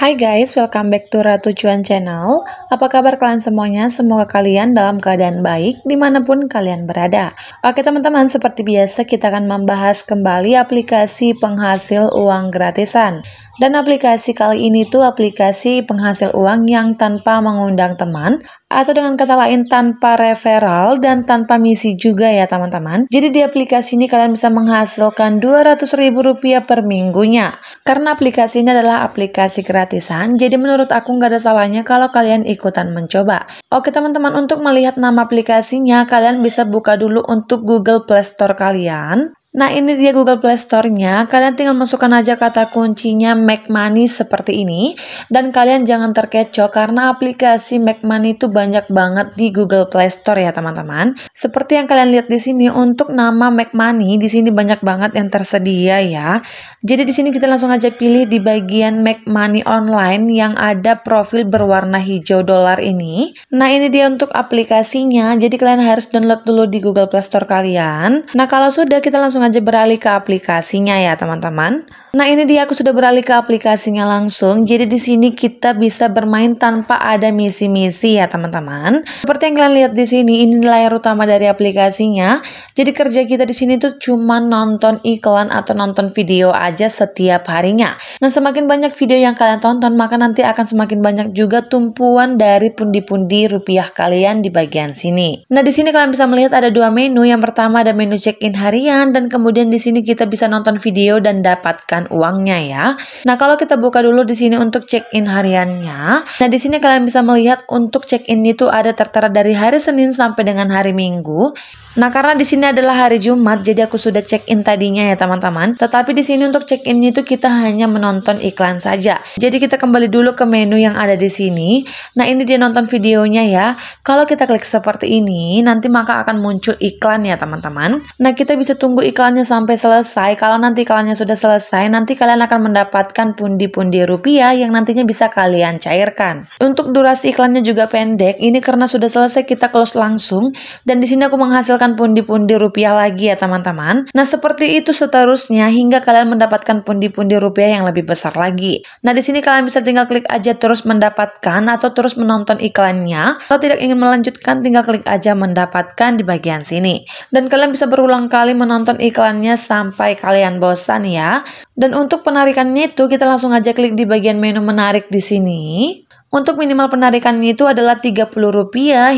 Hai guys, welcome back to Ratu Cuan Channel. Apa kabar kalian semuanya? Semoga kalian dalam keadaan baik dimanapun kalian berada. Oke teman-teman, seperti biasa kita akan membahas kembali aplikasi penghasil uang gratisan. Dan aplikasi kali ini tuh aplikasi penghasil uang yang tanpa mengundang teman atau dengan kata lain tanpa referral dan tanpa misi juga ya teman-teman. Jadi di aplikasi ini kalian bisa menghasilkan rp rupiah per minggunya. Karena aplikasi ini adalah aplikasi gratisan, jadi menurut aku nggak ada salahnya kalau kalian ikutan mencoba. Oke teman-teman, untuk melihat nama aplikasinya, kalian bisa buka dulu untuk Google Play Store kalian. Nah ini dia Google Play Store-nya, kalian tinggal masukkan aja kata kuncinya Make Money seperti ini dan kalian jangan terkecoh karena aplikasi Make Money itu banyak banget di Google Play Store ya teman-teman. Seperti yang kalian lihat di sini untuk nama Make Money di sini banyak banget yang tersedia ya. Jadi di sini kita langsung aja pilih di bagian Make Money online yang ada profil berwarna hijau dolar ini. Nah ini dia untuk aplikasinya, jadi kalian harus download dulu di Google Play Store kalian. Nah kalau sudah kita langsung langsung aja beralih ke aplikasinya ya teman-teman. Nah ini dia aku sudah beralih ke aplikasinya langsung. Jadi di sini kita bisa bermain tanpa ada misi-misi ya teman-teman. Seperti yang kalian lihat di sini, ini layar utama dari aplikasinya. Jadi kerja kita di sini tuh cuma nonton iklan atau nonton video aja setiap harinya. Nah semakin banyak video yang kalian tonton, maka nanti akan semakin banyak juga tumpuan dari pundi-pundi rupiah kalian di bagian sini. Nah di sini kalian bisa melihat ada dua menu. Yang pertama ada menu check-in harian dan kemudian di sini kita bisa nonton video dan dapatkan uangnya ya. Nah, kalau kita buka dulu di sini untuk check-in hariannya. Nah, di sini kalian bisa melihat untuk check-in itu ada tertera dari hari Senin sampai dengan hari Minggu. Nah, karena di sini adalah hari Jumat, jadi aku sudah check-in tadinya ya, teman-teman. Tetapi di sini untuk check-in itu kita hanya menonton iklan saja. Jadi kita kembali dulu ke menu yang ada di sini. Nah, ini dia nonton videonya ya. Kalau kita klik seperti ini, nanti maka akan muncul iklan ya, teman-teman. Nah, kita bisa tunggu iklan iklannya sampai selesai. Kalau nanti iklannya sudah selesai, nanti kalian akan mendapatkan pundi-pundi rupiah yang nantinya bisa kalian cairkan. Untuk durasi iklannya juga pendek, ini karena sudah selesai kita close langsung. Dan di sini aku menghasilkan pundi-pundi rupiah lagi ya teman-teman. Nah seperti itu seterusnya hingga kalian mendapatkan pundi-pundi rupiah yang lebih besar lagi. Nah di sini kalian bisa tinggal klik aja terus mendapatkan atau terus menonton iklannya. Kalau tidak ingin melanjutkan, tinggal klik aja mendapatkan di bagian sini. Dan kalian bisa berulang kali menonton iklan iklannya sampai kalian bosan ya. Dan untuk penarikannya itu kita langsung aja klik di bagian menu menarik di sini. Untuk minimal penarikannya itu adalah Rp30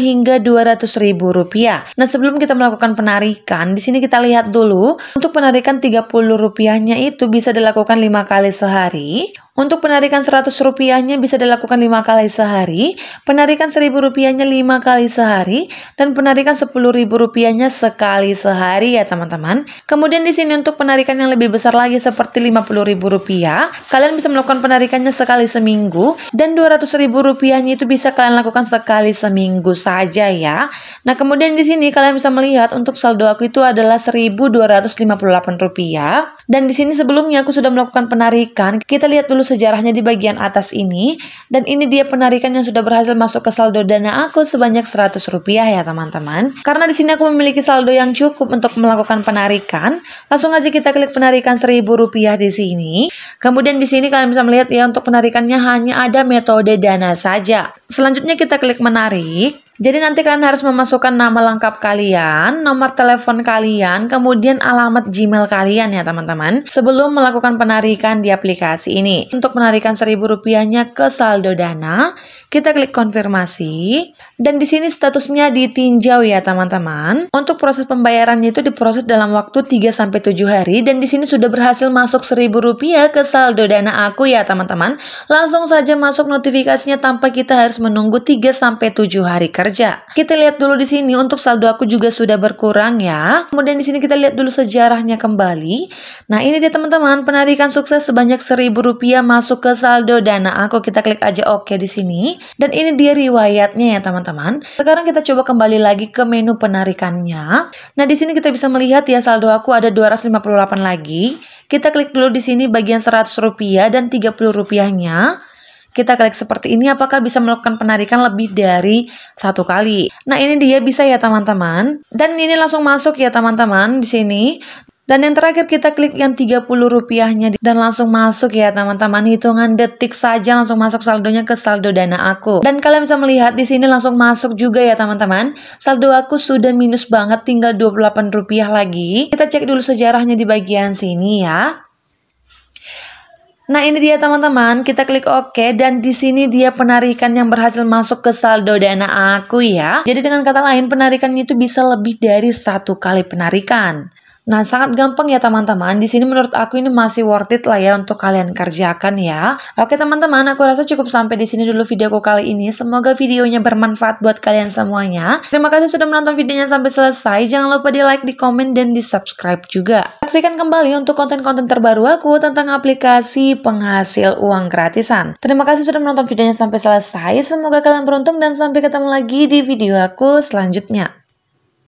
hingga Rp200.000. Nah, sebelum kita melakukan penarikan, di sini kita lihat dulu. Untuk penarikan Rp30-nya itu bisa dilakukan 5 kali sehari. Untuk penarikan 100 rupiahnya bisa dilakukan 5 kali sehari, penarikan 1000 rupiahnya 5 kali sehari, dan penarikan 10000 rupiahnya sekali sehari ya teman-teman. Kemudian di sini untuk penarikan yang lebih besar lagi seperti ribu rupiah, kalian bisa melakukan penarikannya sekali seminggu, dan 200000 rupiahnya itu bisa kalian lakukan sekali seminggu saja ya. Nah kemudian di sini kalian bisa melihat untuk saldo aku itu adalah 1258 rupiah dan di sini sebelumnya aku sudah melakukan penarikan, kita lihat dulu sejarahnya di bagian atas ini. Dan ini dia penarikan yang sudah berhasil masuk ke saldo dana aku sebanyak 100 rupiah ya teman-teman. Karena di sini aku memiliki saldo yang cukup untuk melakukan penarikan. Langsung aja kita klik penarikan 1000 rupiah di sini. Kemudian di sini kalian bisa melihat ya untuk penarikannya hanya ada metode dana saja. Selanjutnya kita klik menarik. Jadi nanti kalian harus memasukkan nama lengkap kalian, nomor telepon kalian, kemudian alamat Gmail kalian ya teman-teman sebelum melakukan penarikan di aplikasi ini. Untuk penarikan seribu rupiahnya ke saldo dana, kita klik konfirmasi dan di sini statusnya ditinjau ya teman-teman. Untuk proses pembayarannya itu diproses dalam waktu 3 7 hari dan di sini sudah berhasil masuk seribu rupiah ke saldo dana aku ya teman-teman. Langsung saja masuk notifikasinya tanpa kita harus menunggu 3 7 hari kerja kerja. Kita lihat dulu di sini untuk saldo aku juga sudah berkurang ya. Kemudian di sini kita lihat dulu sejarahnya kembali. Nah, ini dia teman-teman, penarikan sukses sebanyak rp rupiah masuk ke saldo Dana aku. Kita klik aja oke OK di sini. Dan ini dia riwayatnya ya, teman-teman. Sekarang kita coba kembali lagi ke menu penarikannya. Nah, di sini kita bisa melihat ya saldo aku ada 258 lagi. Kita klik dulu di sini bagian 100 rupiah dan 30 rupiahnya kita klik seperti ini apakah bisa melakukan penarikan lebih dari satu kali. Nah, ini dia bisa ya teman-teman. Dan ini langsung masuk ya teman-teman di sini. Dan yang terakhir kita klik yang 30 rupiahnya dan langsung masuk ya teman-teman hitungan detik saja langsung masuk saldonya ke saldo dana aku. Dan kalian bisa melihat di sini langsung masuk juga ya teman-teman. Saldo aku sudah minus banget tinggal 28 rupiah lagi. Kita cek dulu sejarahnya di bagian sini ya. Nah ini dia teman-teman, kita klik OK dan di sini dia penarikan yang berhasil masuk ke saldo dana aku ya. Jadi dengan kata lain penarikannya itu bisa lebih dari satu kali penarikan. Nah, sangat gampang ya teman-teman. Di sini menurut aku ini masih worth it lah ya untuk kalian kerjakan ya. Oke teman-teman, aku rasa cukup sampai di sini dulu videoku kali ini. Semoga videonya bermanfaat buat kalian semuanya. Terima kasih sudah menonton videonya sampai selesai. Jangan lupa di like, di komen, dan di subscribe juga. Saksikan kembali untuk konten-konten terbaru aku tentang aplikasi penghasil uang gratisan. Terima kasih sudah menonton videonya sampai selesai. Semoga kalian beruntung dan sampai ketemu lagi di video aku selanjutnya.